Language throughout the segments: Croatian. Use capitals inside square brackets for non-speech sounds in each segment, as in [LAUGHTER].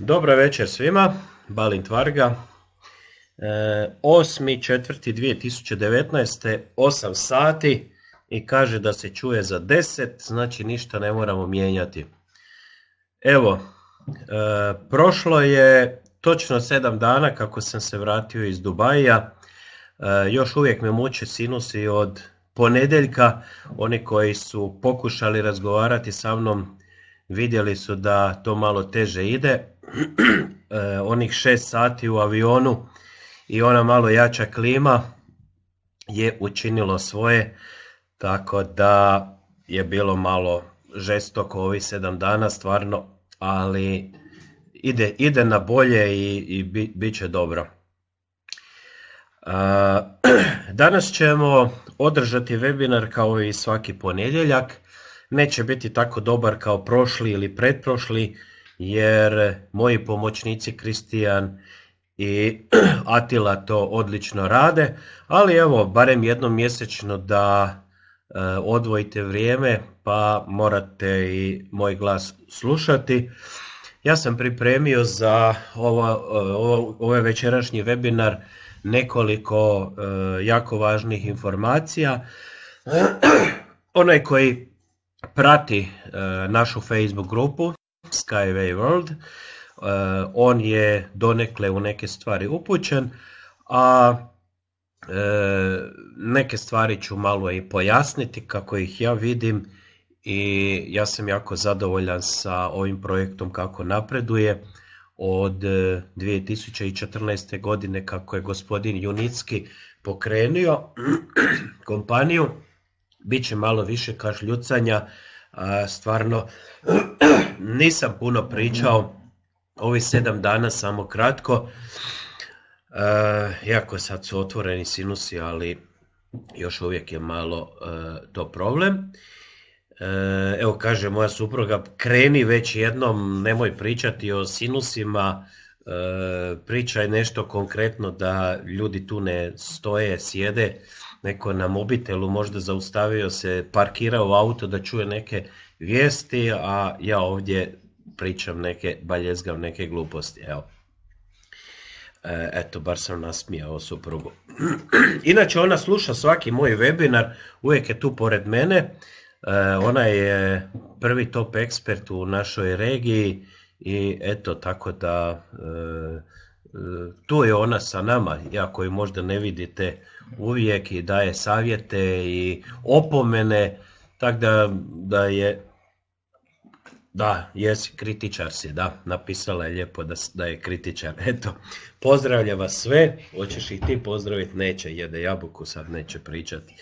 Dobro večer svima, Balint Varga. 8.4.2019. E, 8 sati i kaže da se čuje za 10, znači ništa ne moramo mijenjati. Evo, e, prošlo je točno 7 dana kako sam se vratio iz Dubaja. E, još uvijek me muče sinusi od ponedeljka, Oni koji su pokušali razgovarati sa mnom vidjeli su da to malo teže ide [CLEARS THROAT] E, onih šest sati u avionu i ona malo jača klima je učinilo svoje, tako da je bilo malo žestoko ovih sedam dana stvarno, ali ide, ide na bolje i, i bi, bit će dobro. E, [CLEARS THROAT] danas ćemo održati webinar kao i svaki ponedjeljak. Neće biti tako dobar kao prošli ili pretprošli, jer moji pomoćnici Kristijan i [CLEARS THROAT] Atila to odlično rade, ali evo barem jednom mjesečno da e, odvojite vrijeme pa morate i moj glas slušati. Ja sam pripremio za ovo, e, ovo, ovaj večerašnji webinar nekoliko e, jako važnih informacija. [CLEARS THROAT] Onaj koji prati našu Facebook grupu Skyway World. E, on je donekle u neke stvari upućen, a e, neke stvari ću malo i pojasniti kako ih ja vidim i ja sam jako zadovoljan sa ovim projektom kako napreduje od 2014. E, godine kako je gospodin Junicki pokrenio [CLEARS THROAT] kompaniju, bit će malo više kažljucanja stvarno [CLEARS THROAT] nisam puno pričao ovih sedam dana, samo kratko. Iako sad su otvoreni sinusi, ali još uvijek je malo e, to problem. E, evo kaže moja supruga, kreni već jednom, nemoj pričati o sinusima, e, pričaj nešto konkretno da ljudi tu ne stoje, sjede neko na mobitelu možda zaustavio se, parkirao auto da čuje neke vijesti, a ja ovdje pričam neke, baljezgav, neke gluposti. Evo. E, eto, bar sam nasmijao suprugu. [CLEARS THROAT] Inače, ona sluša svaki moj webinar, uvijek je tu pored mene. E, ona je prvi top ekspert u našoj regiji i eto, tako da e, tu je ona sa nama, ja koju možda ne vidite uvijek i daje savjete i opomene, tako da, da je da, jesi, kritičar si, da, napisala je lijepo da, da je kritičar, [LAUGHS] eto, pozdravlja vas sve, hoćeš i ti pozdraviti, neće, jede jabuku, sad neće pričati. [CLEARS THROAT]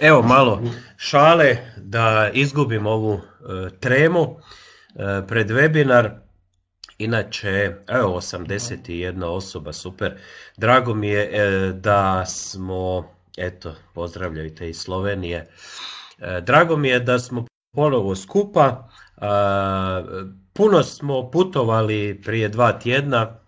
Evo malo šale da izgubim ovu e, tremu e, pred webinar. Inače, evo 81 osoba, super. Drago mi je e, da smo, eto, pozdravljajte iz Slovenije. E, drago mi je da smo ponovo skupa. E, puno smo putovali prije dva tjedna,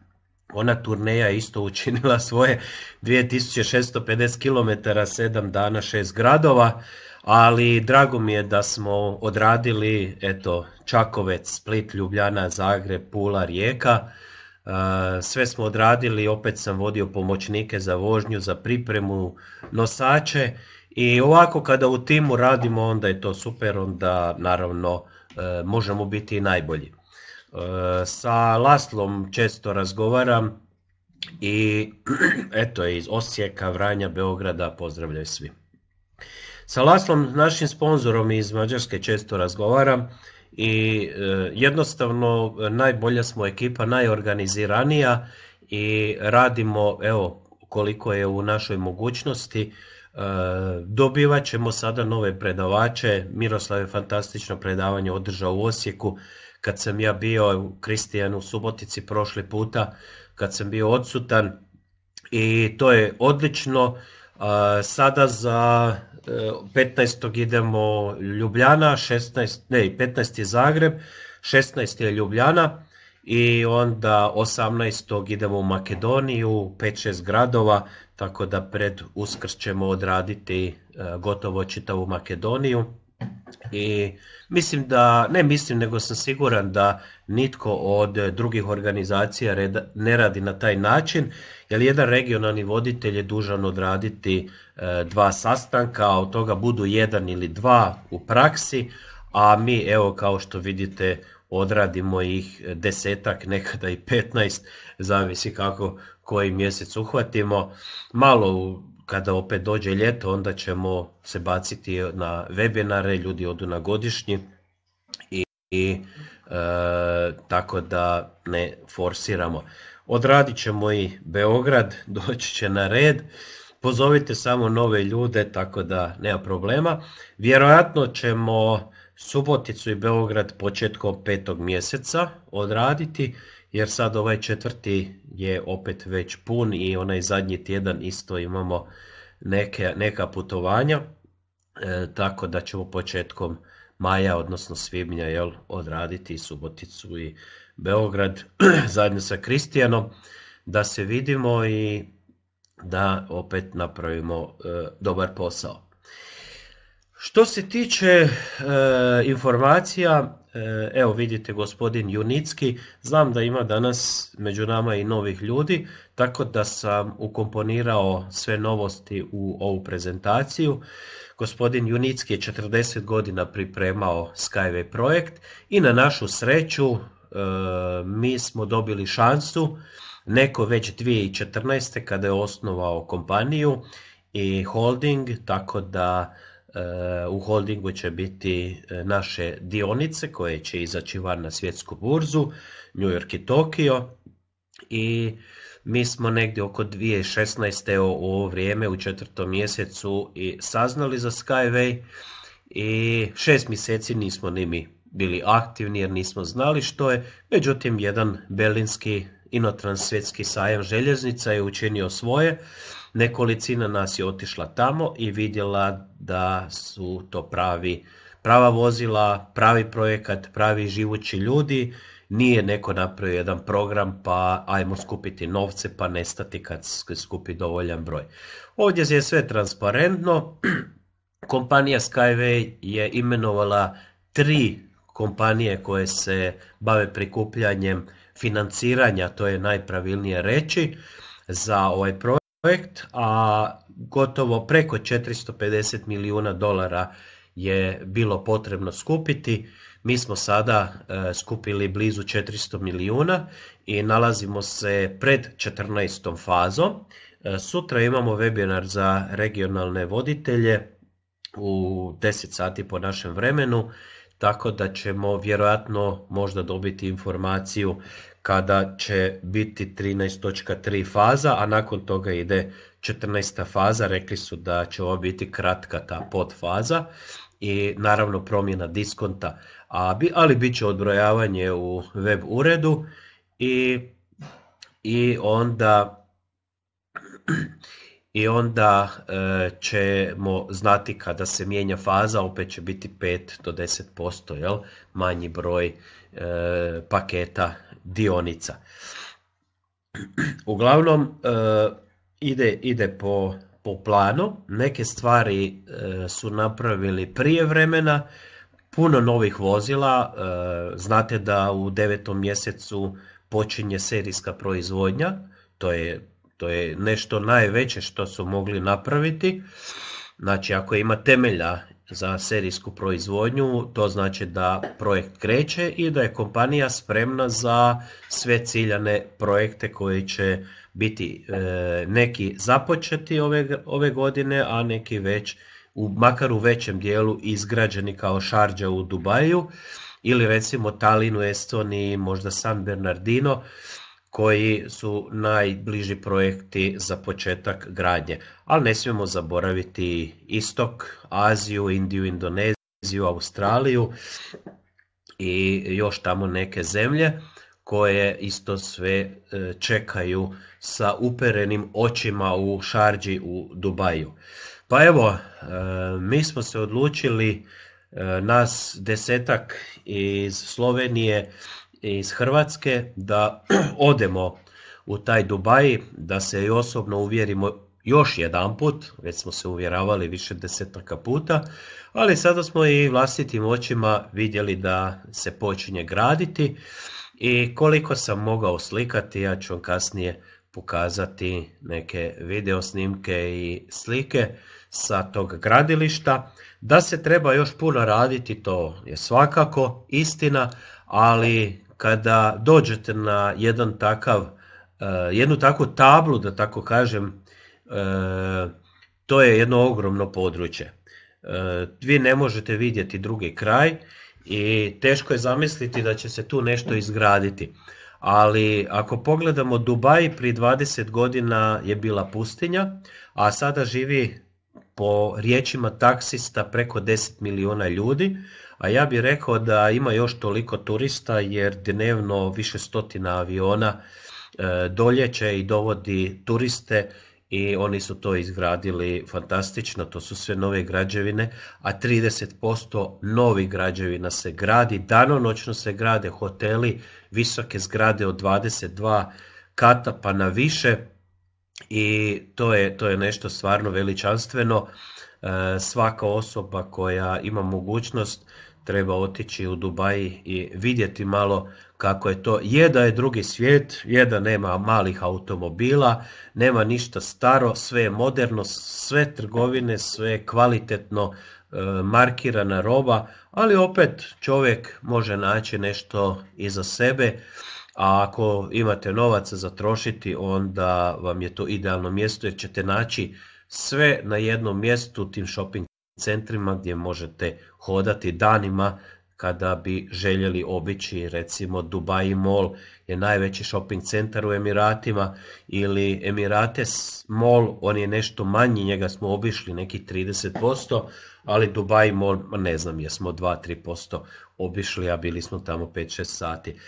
ona turneja isto učinila svoje 2650 km, 7 dana, 6 gradova, ali drago mi je da smo odradili eto, Čakovec, Split, Ljubljana, Zagreb, Pula, Rijeka. E, sve smo odradili, opet sam vodio pomoćnike za vožnju, za pripremu, nosače i ovako kada u timu radimo onda je to super, onda naravno e, možemo biti i najbolji. E, sa Laslom često razgovaram i [CLEARS THROAT] eto iz Osijeka, Vranja, Beograda pozdravljaju svi. Sa Laslom, našim sponzorom iz Mađarske često razgovaram i e, jednostavno najbolja smo ekipa, najorganiziranija i radimo evo koliko je u našoj mogućnosti. E, dobivat ćemo sada nove predavače. Miroslav je fantastično predavanje održao u Osijeku kad sam ja bio Kristijan u Subotici prošli puta, kad sam bio odsutan i to je odlično. Sada za 15. E, idemo Ljubljana, 16, ne, 15. je Zagreb, 16. je Ljubljana i onda 18. idemo u Makedoniju, 5-6 gradova, tako da pred uskrs ćemo odraditi e, gotovo čitavu Makedoniju i mislim da, ne mislim nego sam siguran da nitko od drugih organizacija ne radi na taj način, jer jedan regionalni voditelj je dužan odraditi e, dva sastanka, a od toga budu jedan ili dva u praksi, a mi evo kao što vidite odradimo ih desetak, nekada i petnaest, zavisi kako koji mjesec uhvatimo. Malo u kada opet dođe ljeto, onda ćemo se baciti na webinare, ljudi odu na godišnji i, e, tako da ne forsiramo. Odradit ćemo i Beograd, [LAUGHS] doći će na red, pozovite samo nove ljude, tako da nema problema. Vjerojatno ćemo Suboticu i Beograd početkom petog mjeseca odraditi jer sad ovaj četvrti je opet već pun i onaj zadnji tjedan isto imamo neka putovanja, e, tako da ćemo početkom maja, odnosno svibnja, jel, odraditi Suboticu i Beograd [CLEARS THROAT] zajedno sa Kristijanom, da se vidimo i da opet napravimo e, dobar posao. Što se tiče e, informacija, e, evo vidite gospodin Junicki, znam da ima danas među nama i novih ljudi, tako da sam ukomponirao sve novosti u ovu prezentaciju. Gospodin Junicki je 40 godina pripremao Skyway projekt i na našu sreću e, mi smo dobili šansu, neko već 2014. kada je osnovao kompaniju i holding, tako da u holdingu će biti e, naše dionice koje će izaći van na svjetsku burzu, New York i Tokio i mi smo negdje oko 2016. u ovo vrijeme u četvrtom mjesecu i saznali za Skyway i šest mjeseci nismo nimi bili aktivni jer nismo znali što je, međutim jedan berlinski inotransvjetski sajam željeznica je učinio svoje Nekolicina nas je otišla tamo i vidjela da su to pravi, prava vozila, pravi projekat, pravi živući ljudi. Nije neko napravio jedan program pa ajmo skupiti novce pa nestati kad skupi dovoljan broj. Ovdje je sve transparentno. [CLEARS THROAT] Kompanija Skyway je imenovala tri kompanije koje se bave prikupljanjem financiranja, to je najpravilnije reći, za ovaj projekt projekt, a gotovo preko 450 milijuna dolara je bilo potrebno skupiti. Mi smo sada e, skupili blizu 400 milijuna i nalazimo se pred 14. fazom. E, sutra imamo webinar za regionalne voditelje u 10 sati po našem vremenu, tako da ćemo vjerojatno možda dobiti informaciju kada će biti 13.3 faza, a nakon toga ide 14. faza, rekli su da će ovo biti kratka ta podfaza i naravno promjena diskonta, ali bit će odbrojavanje u web uredu i, i onda i onda e, ćemo znati kada se mijenja faza, opet će biti 5 do 10% jel? manji broj e, paketa dionica. Uglavnom e, ide, ide po, po planu, neke stvari e, su napravili prije vremena, puno novih vozila, e, znate da u devetom mjesecu počinje serijska proizvodnja, to je, to je nešto najveće što su mogli napraviti, znači ako ima temelja za serijsku proizvodnju, to znači da projekt kreće i da je kompanija spremna za sve ciljane projekte koji će biti e, neki započeti ove, ove godine, a neki već u, makar u većem dijelu izgrađeni kao Šarđa u Dubaju ili recimo Talinu, Estoniji, možda San Bernardino koji su najbliži projekti za početak gradnje. Ali ne smijemo zaboraviti Istok, Aziju, Indiju, Indoneziju, Australiju i još tamo neke zemlje koje isto sve e, čekaju sa uperenim očima u Šarđi u Dubaju. Pa evo, e, mi smo se odlučili e, nas desetak iz Slovenije iz Hrvatske da [CLEARS THROAT] odemo u taj Dubaj da se i osobno uvjerimo još jedan put, već smo se uvjeravali više desetaka puta, ali sada smo i vlastitim očima vidjeli da se počinje graditi i koliko sam mogao slikati, ja ću vam kasnije pokazati neke video snimke i slike sa tog gradilišta. Da se treba još puno raditi, to je svakako istina, ali kada dođete na jedan takav, e, jednu takvu tablu, da tako kažem, e, to je jedno ogromno područje. E, vi ne možete vidjeti drugi kraj i teško je zamisliti da će se tu nešto izgraditi. Ali ako pogledamo Dubaj pri 20 godina je bila pustinja, a sada živi po riječima taksista preko 10 milijuna ljudi a ja bih rekao da ima još toliko turista jer dnevno više stotina aviona e, doljeće i dovodi turiste i oni su to izgradili fantastično, to su sve nove građevine, a 30% novih građevina se gradi, danonoćno se grade hoteli, visoke zgrade od 22 kata pa na više i to je, to je nešto stvarno veličanstveno. E, svaka osoba koja ima mogućnost treba otići u Dubaji i vidjeti malo kako je to. Jeda je drugi svijet, je nema malih automobila, nema ništa staro, sve je moderno, sve trgovine, sve je kvalitetno e, markirana roba, ali opet čovjek može naći nešto iza sebe. A ako imate novaca za trošiti, onda vam je to idealno mjesto jer ćete naći sve na jednom mjestu tim shopping centrima gdje možete hodati danima kada bi željeli obići recimo Dubai Mall je najveći shopping centar u Emiratima ili Emirates Mall, on je nešto manji, njega smo obišli neki 30%, ali Dubai Mall, ne znam, jesmo 2-3% obišli, a bili smo tamo 5-6 sati.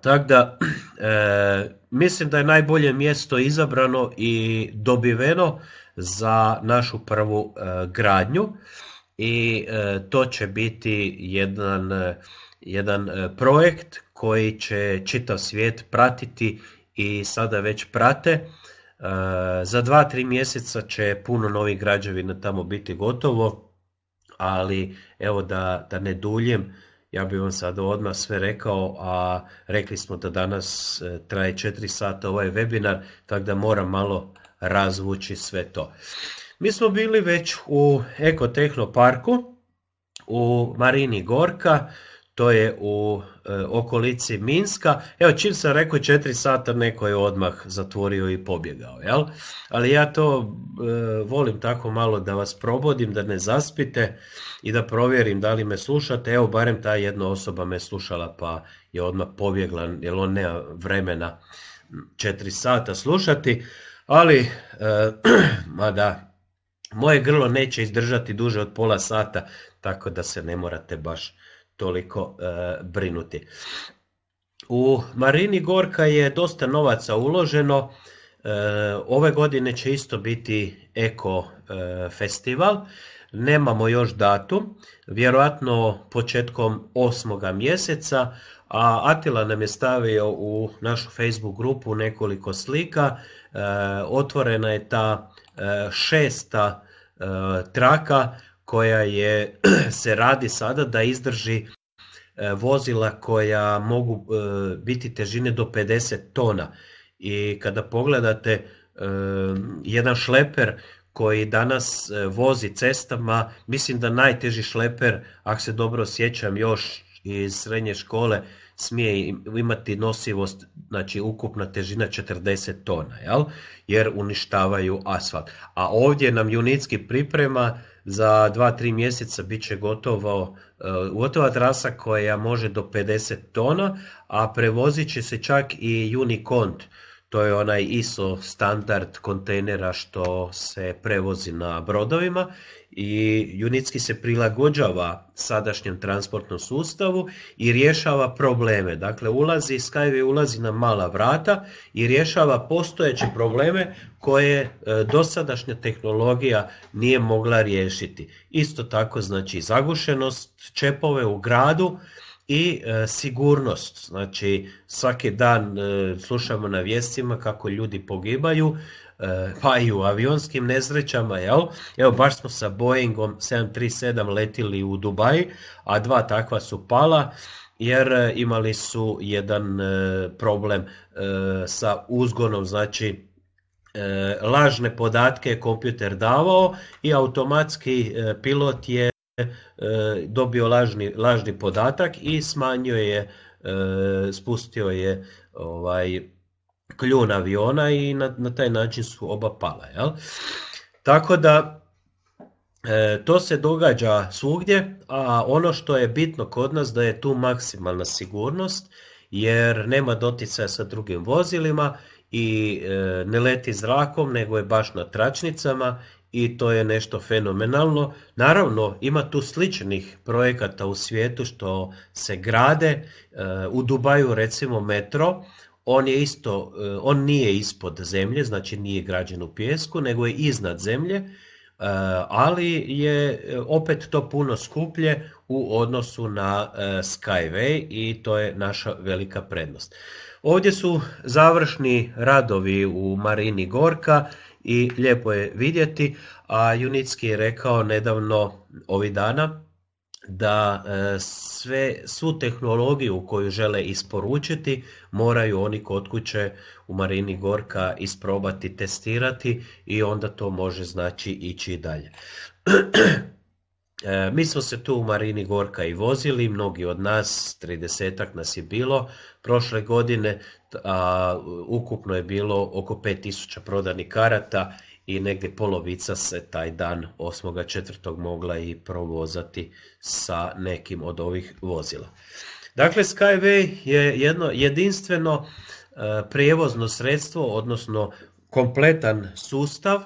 Tako da, [CLEARS THROAT] e, mislim da je najbolje mjesto izabrano i dobiveno za našu prvu e, gradnju i e, to će biti jedan, e, jedan projekt koji će čitav svijet pratiti i sada već prate. Za dva, tri mjeseca će puno novih građevina tamo biti gotovo, ali evo da, da ne duljem, ja bih vam sada odmah sve rekao, a rekli smo da danas traje 4 sata ovaj webinar, tako da moram malo razvući sve to. Mi smo bili već u Ekotehnoparku u Marini Gorka, to je u e, okolici Minska. Evo čim sam rekao četiri sata neko je odmah zatvorio i pobjegao, jel? Ali ja to e, volim tako malo da vas probodim, da ne zaspite i da provjerim da li me slušate. Evo barem ta jedna osoba me slušala pa je odmah pobjegla jer on nema vremena četiri sata slušati. Ali, eh, [CLEARS THROAT] mada, moje grlo neće izdržati duže od pola sata, tako da se ne morate baš toliko eh, brinuti. U Marini Gorka je dosta novaca uloženo. Eh, ove godine će isto biti Eko festival. Nemamo još datum, vjerojatno početkom 8. mjeseca, a Atila nam je stavio u našu Facebook grupu nekoliko slika Eh, otvorena je ta eh, šesta eh, traka koja je, [CLEARS THROAT] se radi sada da izdrži vozila koja mogu biti težine do 50 tona. I kada pogledate jedan šleper koji danas vozi cestama, mislim da najteži šleper, ako se dobro sjećam još iz srednje škole, smije imati nosivost, znači ukupna težina 40 tona, jel? jer uništavaju asfalt. A ovdje nam Junitski priprema za 2-3 mjeseca bit će gotovo, e, gotova trasa koja može do 50 tona, a prevozit će se čak i Unicont, to je onaj ISO standard kontejnera što se prevozi na brodovima i Unitski se prilagođava sadašnjem transportnom sustavu i rješava probleme. Dakle, ulazi, Skyway ulazi na mala vrata i rješava postojeće probleme koje e, dosadašnja tehnologija nije mogla riješiti. Isto tako znači zagušenost čepove u gradu, i e, sigurnost. Znači svaki dan e, slušamo na vijestima kako ljudi pogibaju, e, pa i u avionskim nesrećama. Jel? Evo baš smo sa Boeingom 737 letili u Dubaj, a dva takva su pala jer e, imali su jedan problem sa uzgonom, znači lažne podatke je kompjuter davao i automatski pilot je E, dobio lažni, lažni podatak i smanjio je, e, spustio je ovaj kljun aviona i na, na taj način su oba pala. Jel? Tako da e, to se događa svugdje, a ono što je bitno kod nas da je tu maksimalna sigurnost jer nema doticaja sa drugim vozilima i ne leti zrakom nego je baš na tračnicama i to je nešto fenomenalno. Naravno, ima tu sličnih projekata u svijetu što se grade. E, u Dubaju recimo metro, on je isto, e, on nije ispod zemlje, znači nije građen u pjesku, nego je iznad zemlje, e, ali je opet to puno skuplje u odnosu na Skyway i to je naša velika prednost. Ovdje su završni radovi u Marini Gorka, i lijepo je vidjeti, a Junitski je rekao nedavno ovih dana da e, sve, svu tehnologiju koju žele isporučiti moraju oni kod kuće u Marini Gorka isprobati, testirati i onda to može znači ići dalje. [CLEARS THROAT] E, mi smo se tu u Marini Gorka i vozili, mnogi od nas, tridesetak nas je bilo prošle godine, a, ukupno je bilo oko 5000 prodanih karata i negdje polovica se taj dan 8.4. mogla i provozati sa nekim od ovih vozila. Dakle, Skyway je jedno jedinstveno e, prijevozno sredstvo, odnosno kompletan sustav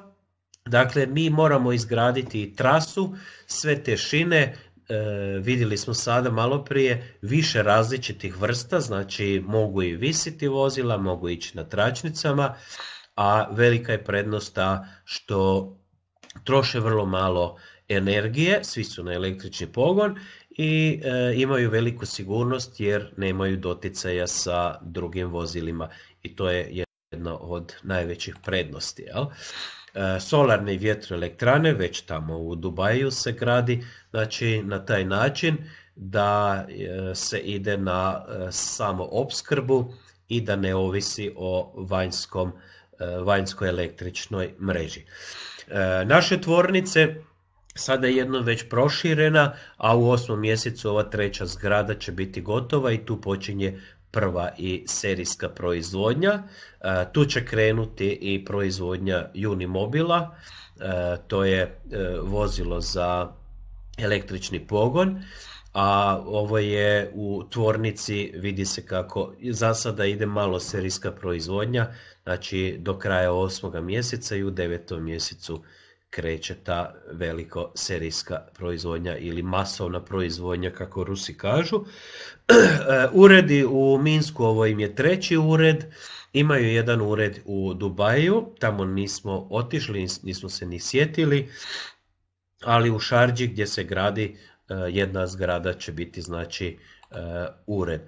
Dakle, mi moramo izgraditi trasu, sve te šine, e, vidjeli smo sada malo prije više različitih vrsta, znači mogu i visiti vozila, mogu ići na tračnicama, a velika je prednost ta što troše vrlo malo energije, svi su na električni pogon i e, imaju veliku sigurnost jer nemaju doticaja sa drugim vozilima i to je jedna od najvećih prednosti. Jel? E, solarne vjetroelektrane, već tamo u Dubaju se gradi, znači na taj način da e, se ide na e, samo opskrbu i da ne ovisi o vanjskom, vanjskoj električnoj mreži. Naše tvornice sada je jednom već proširena, a u osmom mjesecu ova treća zgrada će biti gotova i tu počinje prva i serijska proizvodnja. E, tu će krenuti i proizvodnja Unimobila, e, to je e, vozilo za električni pogon, a ovo je u tvornici, vidi se kako, za sada ide malo serijska proizvodnja, znači do kraja osmoga mjeseca i u devetom mjesecu kreće ta veliko serijska proizvodnja ili masovna proizvodnja kako Rusi kažu. [CLEARS THROAT] E, uredi u Minsku, ovo im je treći ured, imaju jedan ured u Dubaju, tamo nismo otišli, nismo se ni sjetili, ali u Šarđi gdje se gradi e, jedna zgrada će biti znači e, ured.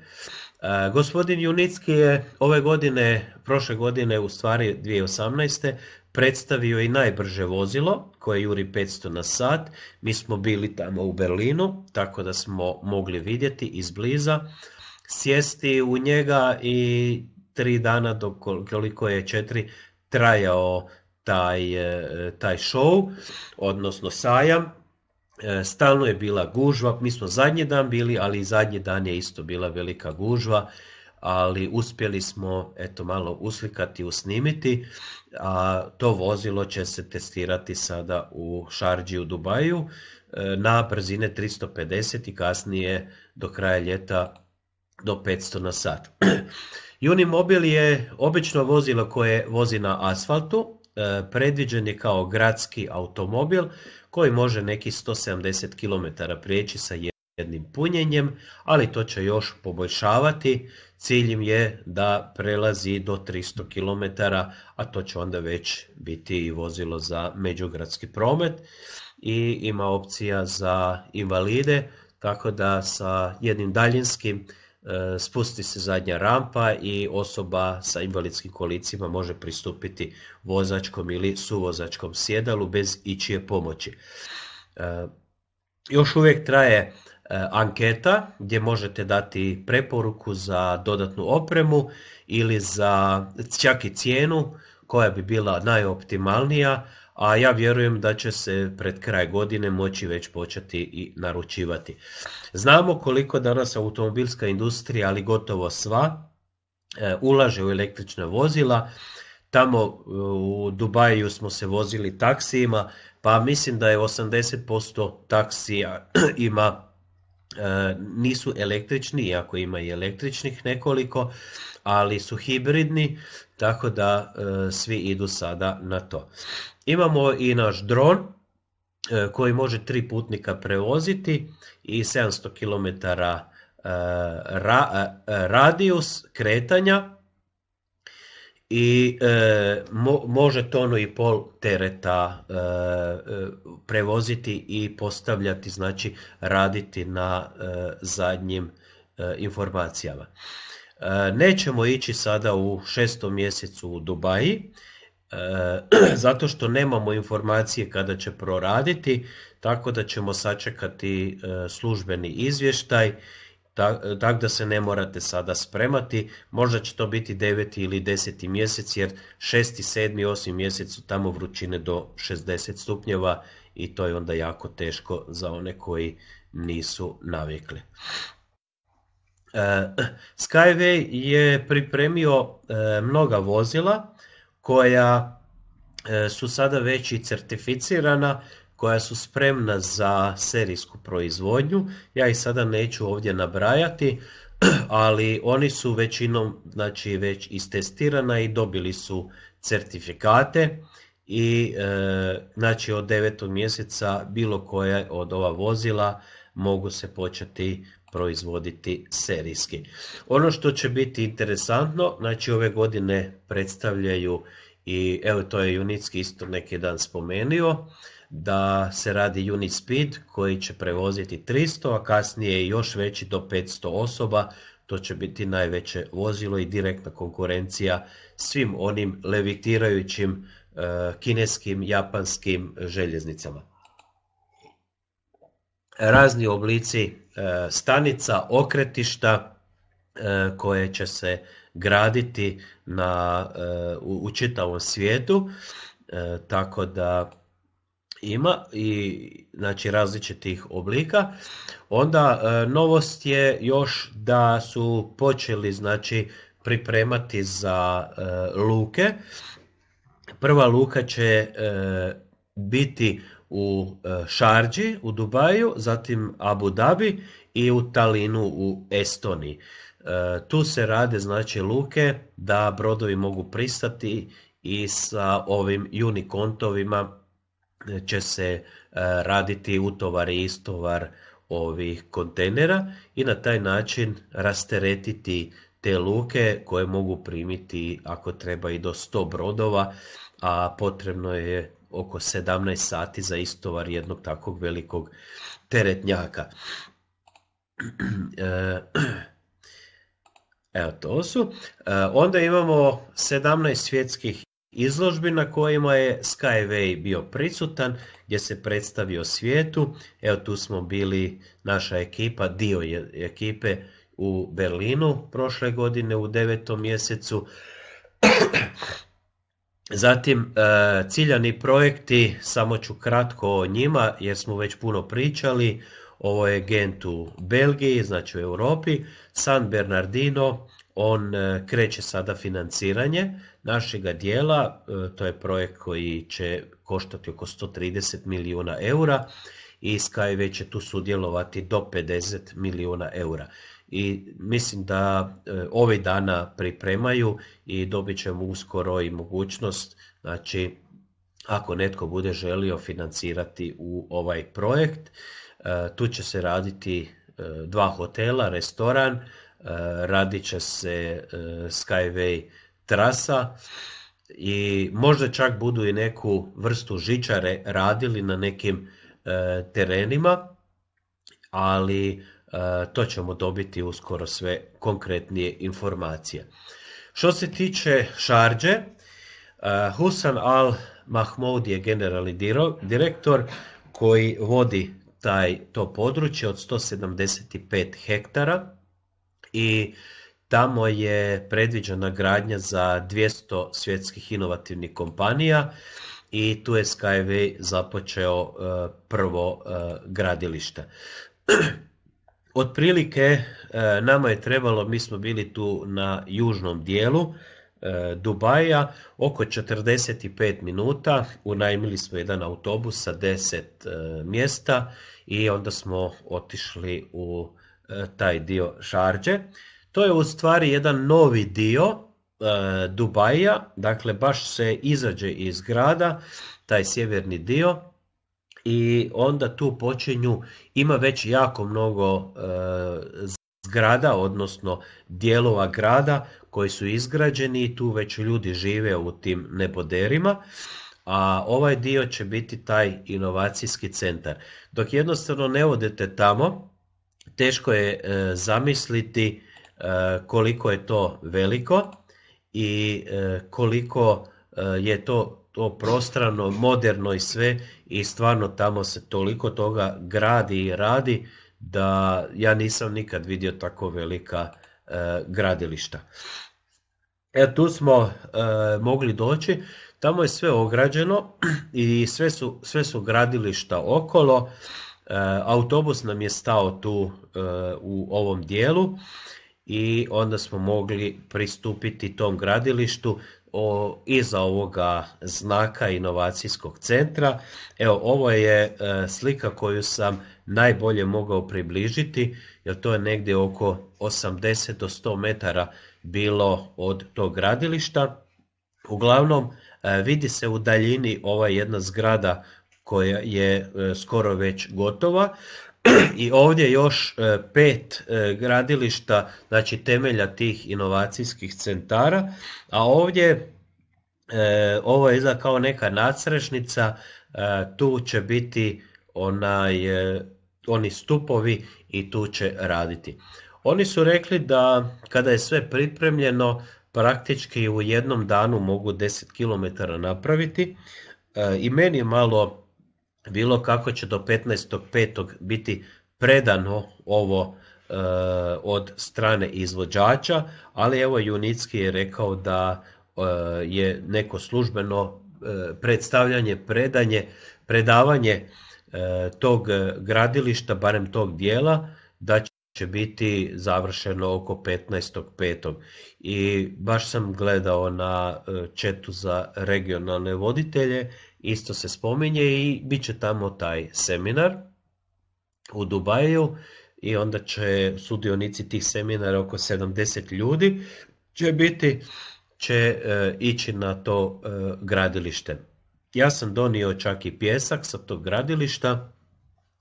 Gospodin Junicki je ove godine, prošle godine u stvari 2018 predstavio i najbrže vozilo koje juri 500 na sat. Mi smo bili tamo u Berlinu, tako da smo mogli vidjeti izbliza, sjesti u njega i tri dana dok koliko je četiri trajao taj, e, taj show, odnosno sajam. E, stalno je bila gužva, mi smo zadnji dan bili, ali i zadnji dan je isto bila velika gužva ali uspjeli smo eto malo uslikati, i usnimiti, a to vozilo će se testirati sada u Šarđi u Dubaju e, na brzine 350 i kasnije do kraja ljeta do 500 na sat. [CLEARS THROAT] Unimobil je obično vozilo koje vozi na asfaltu, e, predviđen je kao gradski automobil koji može neki 170 km prijeći sa jednim punjenjem, ali to će još poboljšavati Cilj im je da prelazi do 300 km, a to će onda već biti i vozilo za međugradski promet i ima opcija za invalide, tako da sa jednim daljinskim e, spusti se zadnja rampa i osoba sa invalidskim kolicima može pristupiti vozačkom ili suvozačkom sjedalu bez ičije pomoći. E, još uvijek traje E, anketa gdje možete dati preporuku za dodatnu opremu ili za čak i cijenu koja bi bila najoptimalnija, a ja vjerujem da će se pred kraj godine moći već početi i naručivati. Znamo koliko danas automobilska industrija, ali gotovo sva, e, ulaže u električna vozila. Tamo e, u Dubaju smo se vozili taksijima, pa mislim da je 80% taksija [CLEARS THROAT] ima E, nisu električni, iako ima i električnih nekoliko, ali su hibridni, tako da e, svi idu sada na to. Imamo i naš dron e, koji može tri putnika prevoziti i 700 km radijus kretanja i e, mo, može tonu i pol tereta e, e, prevoziti i postavljati, znači raditi na e, zadnjim e, informacijama. Nećemo ići sada u šestom mjesecu u Dubaji, [CLEARS THROAT] zato što nemamo informacije kada će proraditi, tako da ćemo sačekati službeni izvještaj tako da se ne morate sada spremati. Možda će to biti 9. ili 10. mjesec jer 6. 7. 8. mjesec su tamo vrućine do 60 stupnjeva i to je onda jako teško za one koji nisu navikli. E, Skyway je pripremio e, mnoga vozila koja e, su sada već i certificirana koja su spremna za serijsku proizvodnju. Ja ih sada neću ovdje nabrajati, [CLEARS THROAT] ali oni su većinom znači, već istestirana i dobili su certifikate i e, znači od 9. mjeseca bilo koje od ova vozila mogu se početi proizvoditi serijski. Ono što će biti interesantno, znači ove godine predstavljaju i evo to je Junicki isto neki dan spomenuo, da se radi unit speed koji će prevoziti 300, a kasnije još veći do 500 osoba. To će biti najveće vozilo i direktna konkurencija svim onim levitirajućim e, kineskim, japanskim željeznicama. Razni oblici e, stanica, okretišta e, koje će se graditi na, u čitavom svijetu, tako da ima i znači različitih oblika. Onda e, novost je još da su počeli znači pripremati za e, luke. Prva luka će e, biti u Šarđi u Dubaju, zatim Abu Dhabi i u Talinu u Estoniji. Tu se rade znači luke da brodovi mogu pristati i sa ovim unikontovima će se e, raditi utovar i istovar ovih kontejnera i na taj način rasteretiti te luke koje mogu primiti ako treba i do 100 brodova, a potrebno je oko 17 sati za istovar jednog takvog velikog teretnjaka. [CLEARS THROAT] E, evo to su. E, onda imamo 17 svjetskih izložbi na kojima je Skyway bio prisutan, gdje se predstavio svijetu. Evo tu smo bili, naša ekipa, dio ekipe u Berlinu prošle godine u devetom mjesecu. [CLEARS THROAT] Zatim e, ciljani projekti, samo ću kratko o njima jer smo već puno pričali. Ovo je Gent u Belgiji, znači u Europi. San Bernardino, on e, kreće sada financiranje našega dijela, e, to je projekt koji će koštati oko 130 milijuna eura i Skyway će tu sudjelovati do 50 milijuna eura. I mislim da e, ove dana pripremaju i dobit ćemo uskoro i mogućnost, znači ako netko bude želio financirati u ovaj projekt, e, tu će se raditi dva hotela, restoran, radit će se Skyway trasa i možda čak budu i neku vrstu žičare radili na nekim e, terenima, ali e, to ćemo dobiti uskoro sve konkretnije informacije. Što se tiče Šarđe, e, Husan Al Mahmoud je generalni direktor koji vodi taj to područje od 175 hektara i Tamo je predviđena gradnja za 200 svjetskih inovativnih kompanija i tu je Skyway započeo e, prvo e, gradilište. [CLEARS THROAT] Otprilike e, nama je trebalo, mi smo bili tu na južnom dijelu Dubaja, oko 45 minuta, unajmili smo jedan autobus sa 10 mjesta i onda smo otišli u taj dio Šarđe. To je u stvari jedan novi dio e, Dubaja, dakle baš se izađe iz grada, taj sjeverni dio i onda tu počinju, ima već jako mnogo e, zgrada, odnosno dijelova grada koji su izgrađeni i tu već ljudi žive u tim neboderima a ovaj dio će biti taj inovacijski centar. Dok jednostavno ne odete tamo, teško je e, zamisliti E, koliko je to veliko i e, koliko e, je to to prostrano, moderno i sve i stvarno tamo se toliko toga gradi i radi da ja nisam nikad vidio tako velika gradilišta. E, tu smo mogli doći, tamo je sve ograđeno [CLEARS THROAT] i sve su, sve su gradilišta okolo. autobus nam je stao tu u ovom dijelu i onda smo mogli pristupiti tom gradilištu iza ovoga znaka inovacijskog centra. Evo, ovo je e, slika koju sam najbolje mogao približiti, jer to je negdje oko 80 do 100 metara bilo od tog gradilišta. Uglavnom, e, vidi se u daljini ova jedna zgrada koja je e, skoro već gotova. [CLEARS THROAT] i ovdje još e, pet e, gradilišta znači temelja tih inovacijskih centara, a ovdje e, ovo je izgleda kao neka nacrešnica, tu će biti onaj, oni stupovi i tu će raditi. Oni su rekli da kada je sve pripremljeno, praktički u jednom danu mogu 10 km napraviti i meni je malo bilo kako će do 15.5. biti predano ovo e, od strane izvođača, ali evo Junicki je rekao da e, je neko službeno e, predstavljanje, predanje, predavanje tog gradilišta, barem tog dijela, da će biti završeno oko 15.5. I baš sam gledao na četu za regionalne voditelje isto se spominje i bit će tamo taj seminar u Dubaju i onda će sudionici tih seminara oko 70 ljudi će biti će eh, ići na to eh, gradilište. Ja sam donio čak i pjesak sa tog gradilišta,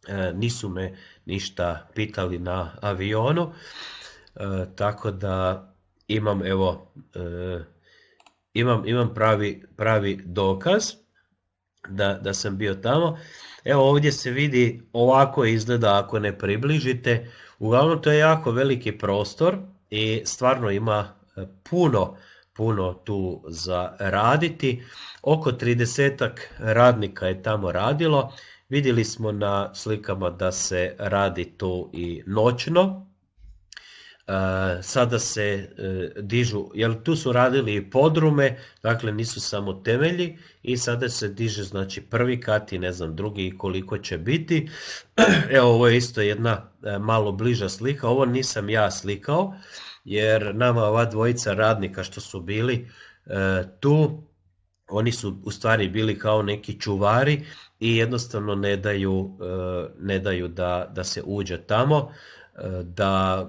eh, nisu me ništa pitali na avionu, tako da imam evo imam, imam pravi, pravi dokaz da, da sam bio tamo. Evo ovdje se vidi, ovako izgleda ako ne približite. Uglavnom to je jako veliki prostor i stvarno ima e, puno, puno tu za raditi. Oko 30 radnika je tamo radilo. Vidjeli smo na slikama da se radi tu i noćno, sada se e, dižu, jer tu su radili i podrume, dakle nisu samo temelji i sada se diže znači prvi kat i ne znam drugi koliko će biti. [CLEARS THROAT] Evo ovo je isto jedna e, malo bliža slika, ovo nisam ja slikao jer nama ova dvojica radnika što su bili e, tu, oni su u stvari bili kao neki čuvari i jednostavno ne daju, ne daju da, da se uđe tamo da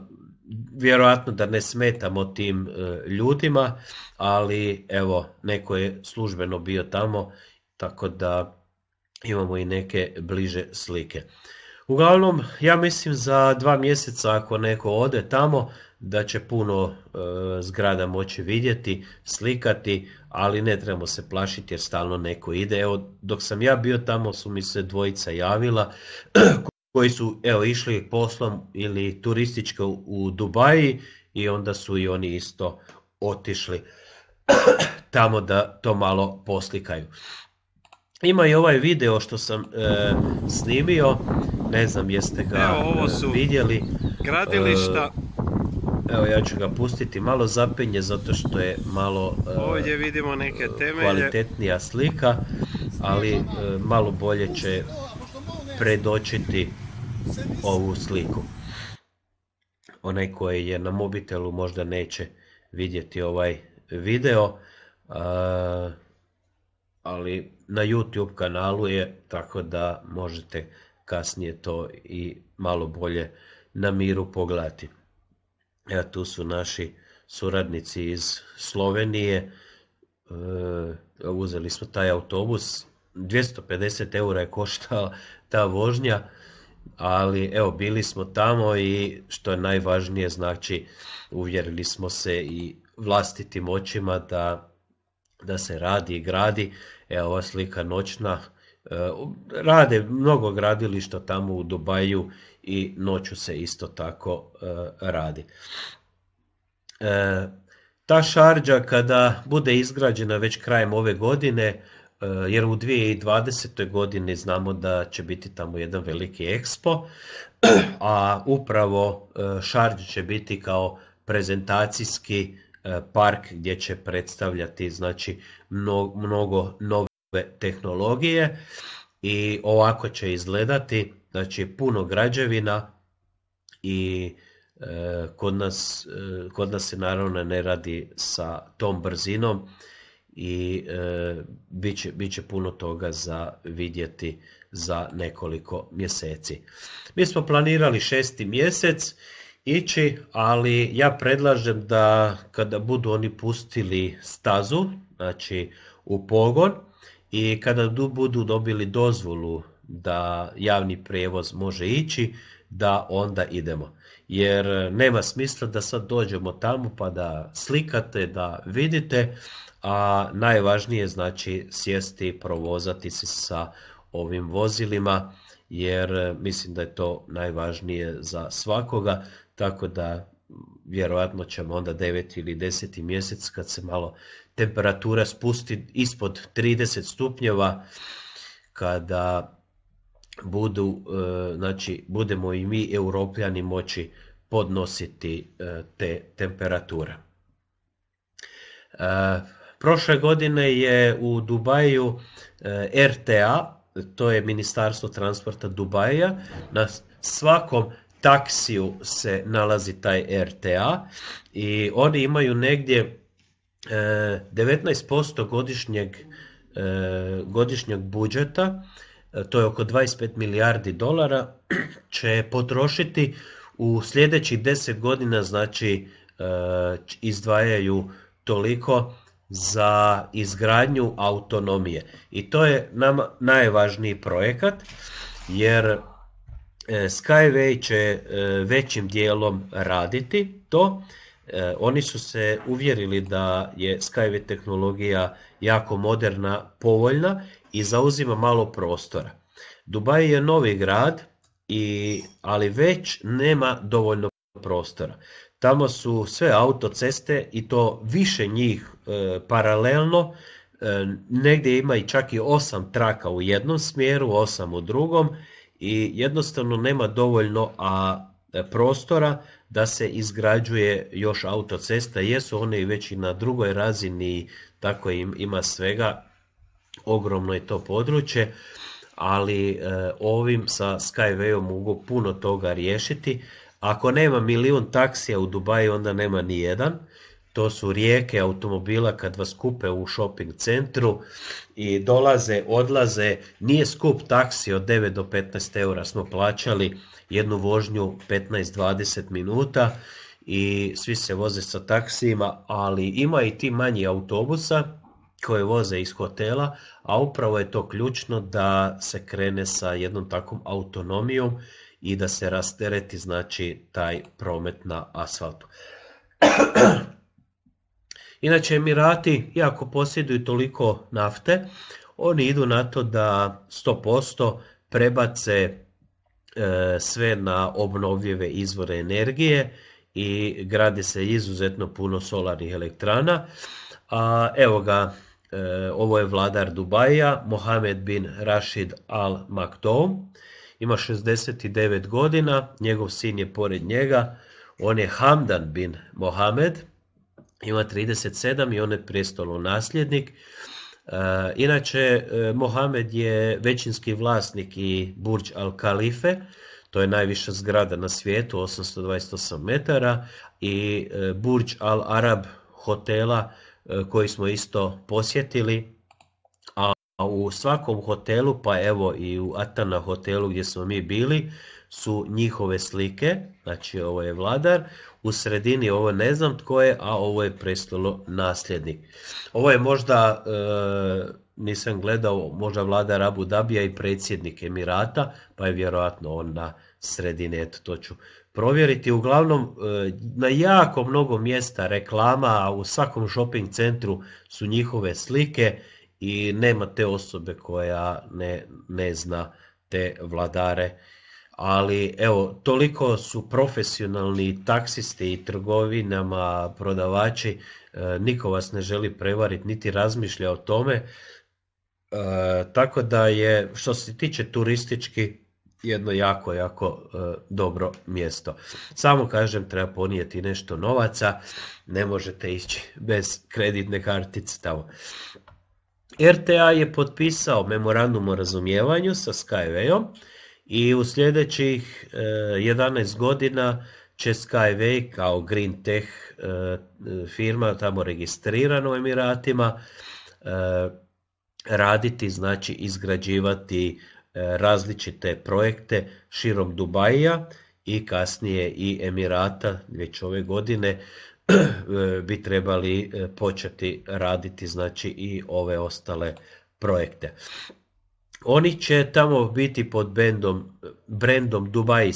vjerojatno da ne smetamo tim e, ljudima, ali evo, neko je službeno bio tamo, tako da imamo i neke bliže slike. Uglavnom, ja mislim za dva mjeseca ako neko ode tamo, da će puno e, zgrada moći vidjeti, slikati, ali ne trebamo se plašiti jer stalno neko ide. Evo, dok sam ja bio tamo su mi se dvojica javila [CLEARS THROAT] koji su evo, išli poslom ili turističko u Dubaji i onda su i oni isto otišli [CLEARS THROAT] tamo da to malo poslikaju. Ima i ovaj video što sam e, snimio, ne znam jeste ga ovo e, su vidjeli. Gradilišta. E, evo ja ću ga pustiti, malo zapenje zato što je malo Ovdje vidimo neke temelje. kvalitetnija slika, ali malo bolje će predočiti ovu sliku. Onaj koji je na mobitelu možda neće vidjeti ovaj video, ali na YouTube kanalu je, tako da možete kasnije to i malo bolje na miru pogledati. Evo tu su naši suradnici iz Slovenije, e, uzeli smo taj autobus, 250 eura je koštala ta vožnja, ali evo bili smo tamo i što je najvažnije znači uvjerili smo se i vlastitim očima da, da se radi i gradi. Evo ova slika noćna, e, rade mnogo gradilišta tamo u Dubaju i noću se isto tako e, radi. E, ta šarđa kada bude izgrađena već krajem ove godine, Eh, jer u 2020. godini znamo da će biti tamo jedan veliki ekspo, a upravo eh, Šarđ će biti kao prezentacijski eh, park gdje će predstavljati znači mnogo nove tehnologije i ovako će izgledati znači puno građevina i kod nas, kod nas se naravno ne radi sa tom brzinom i e, bit, će, puno toga za vidjeti za nekoliko mjeseci. Mi smo planirali šesti mjesec ići, ali ja predlažem da kada budu oni pustili stazu, znači u pogon, i kada budu dobili dozvolu da javni prijevoz može ići, da onda idemo. Jer nema smisla da sad dođemo tamo pa da slikate, da vidite, a najvažnije znači sjesti, provozati se sa ovim vozilima jer e, mislim da je to najvažnije za svakoga, tako da vjerojatno ćemo onda 9. ili 10. mjesec kad se malo temperatura spusti ispod 30 stupnjeva, kada budu, e, znači, budemo i mi europljani moći podnositi e, te temperature. Prošle godine je u Dubaju eh, RTA, to je Ministarstvo transporta Dubaja, na svakom taksiju se nalazi taj RTA i oni imaju negdje 19% eh, godišnjeg, eh, godišnjeg budžeta, to je oko 25 milijardi dolara, [CLEARS THROAT] će potrošiti u sljedećih 10 godina, znači izdvajaju toliko za izgradnju autonomije. I to je nam najvažniji projekat jer e, Skyway će e, većim dijelom raditi to. E, oni su se uvjerili da je Skyway tehnologija jako moderna, povoljna i zauzima malo prostora. Dubai je novi grad, i, ali već nema dovoljno prostora. Tamo su sve autoceste i to više njih e, paralelno, e, negdje ima i čak i osam traka u jednom smjeru, osam u drugom i jednostavno nema dovoljno a e, prostora da se izgrađuje još autocesta, jesu one već i na drugoj razini, tako im ima svega, ogromno je to područje, ali ovim sa Skywayom mogu puno toga riješiti. Ako nema milijun taksija u Dubaju, onda nema ni jedan. To su rijeke automobila kad vas kupe u shopping centru i dolaze, odlaze. Nije skup taksi od 9 do 15 eura smo plaćali jednu vožnju 15-20 minuta i svi se voze sa taksijima, ali ima i ti manji autobusa koje voze iz hotela, a upravo je to ključno da se krene sa jednom takvom autonomijom i da se rastereti znači taj promet na asfaltu. [CLEARS THROAT] Inače Emirati, iako posjeduju toliko nafte, oni idu na to da 100% prebace e, sve na obnovljive izvore energije i gradi se izuzetno puno solarnih elektrana. A evo ga, e, ovo je vladar Dubaja, Mohamed bin Rashid Al Maktoum ima 69 godina, njegov sin je pored njega, on je Hamdan bin Mohamed, ima 37 i on je prestolo nasljednik. E, inače, e, Mohamed je većinski vlasnik i Burj al-Kalife, to je najviša zgrada na svijetu, 828 metara, i e, Burj al-Arab hotela koji smo isto posjetili, a u svakom hotelu, pa evo i u Atana hotelu gdje smo mi bili, su njihove slike, znači ovo je vladar, u sredini ovo ne znam tko je, a ovo je prestolo nasljednik. Ovo je možda, e, nisam gledao, možda vladar Abu Dabija i predsjednik Emirata, pa je vjerojatno on na sredini, eto to ću provjeriti. Uglavnom, e, na jako mnogo mjesta reklama, u svakom shopping centru su njihove slike, i nema te osobe koja ne, ne zna te vladare. Ali evo, toliko su profesionalni taksisti i trgovinama, prodavači, e, niko vas ne želi prevariti, niti razmišlja o tome. E, tako da je što se tiče turistički jedno jako, jako e, dobro mjesto. Samo kažem treba ponijeti nešto novaca, ne možete ići bez kreditne kartice tamo. RTA je potpisao memorandum o razumijevanju sa Skywayom i u sljedećih 11 eh, godina će Skyway kao Green Tech eh, firma tamo registrirana u Emiratima eh, raditi, znači izgrađivati različite projekte širom Dubaja i kasnije i Emirata već ove godine [CLEARS THROAT] bi trebali e, početi raditi znači i ove ostale projekte. Oni će tamo biti pod bendom, brendom Dubai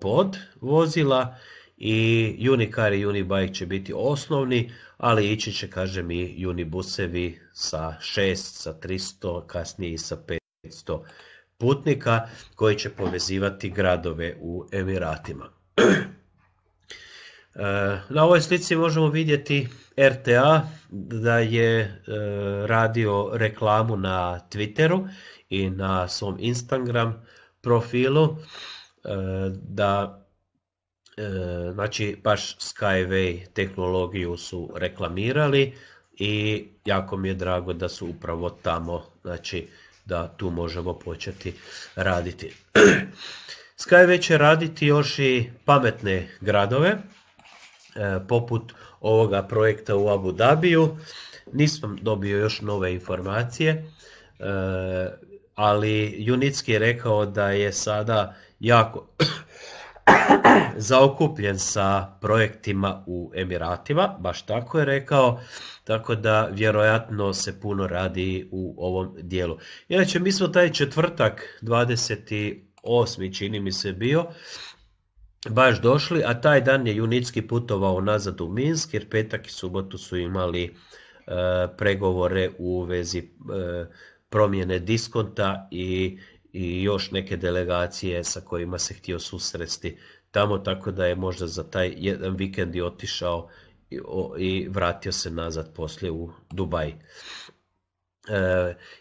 pod vozila i Unicar i Unibike će biti osnovni, ali ići će, kažem, i Unibusevi sa 6, sa 300, kasnije i sa 500 putnika koji će povezivati gradove u Emiratima. [CLEARS THROAT] E, na ovoj slici možemo vidjeti RTA da je e, radio reklamu na Twitteru i na svom Instagram profilu e, da znači baš Skyway tehnologiju su reklamirali i jako mi je drago da su upravo tamo znači da tu možemo početi raditi. [CLEARS THROAT] Skyway će raditi još i pametne gradove E, poput ovoga projekta u Abu Dhabiju. Nisam dobio još nove informacije, e, ali Junitski je rekao da je sada jako [COUGHS] zaokupljen sa projektima u Emiratima, baš tako je rekao, tako da vjerojatno se puno radi u ovom dijelu. Inače, mi smo taj četvrtak 28. čini mi se bio, baš došli, a taj dan je Junicki putovao nazad u Minsk, jer petak i subotu su imali e, pregovore u vezi e, promjene diskonta i, i još neke delegacije sa kojima se htio susresti tamo, tako da je možda za taj jedan vikend i otišao i, vratio se nazad poslije u Dubaj. E,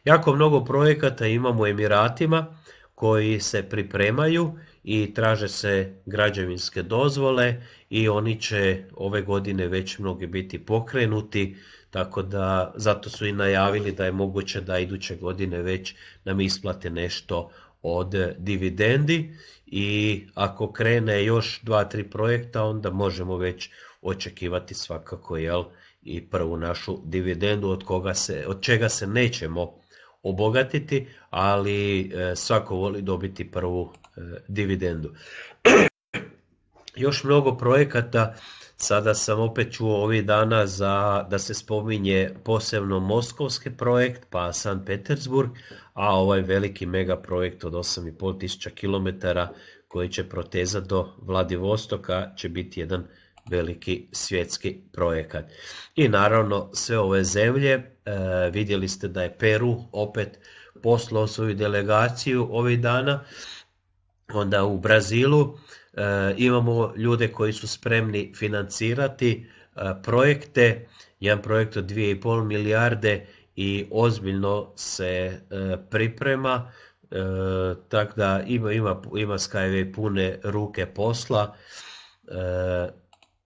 jako mnogo projekata imamo u Emiratima koji se pripremaju i traže se građevinske dozvole i oni će ove godine već mnogi biti pokrenuti, tako da zato su i najavili da je moguće da iduće godine već nam isplate nešto od dividendi i ako krene još dva, tri projekta onda možemo već očekivati svakako jel, i prvu našu dividendu od, koga se, od čega se nećemo obogatiti, ali e, svako voli dobiti prvu dividendu. [CLEARS THROAT] Još mnogo projekata, sada sam opet čuo ovih dana za, da se spominje posebno moskovski projekt, pa San Petersburg, a ovaj veliki mega projekt od 8500 km kilometara koji će protezati do Vladivostoka će biti jedan veliki svjetski projekat. I naravno sve ove zemlje, e, vidjeli ste da je Peru opet poslao svoju delegaciju ovih dana, onda u Brazilu e, imamo ljude koji su spremni financirati e, projekte, jedan projekt od 2,5 milijarde i ozbiljno se e, priprema, tako da ima, ima, ima Skyway pune ruke posla,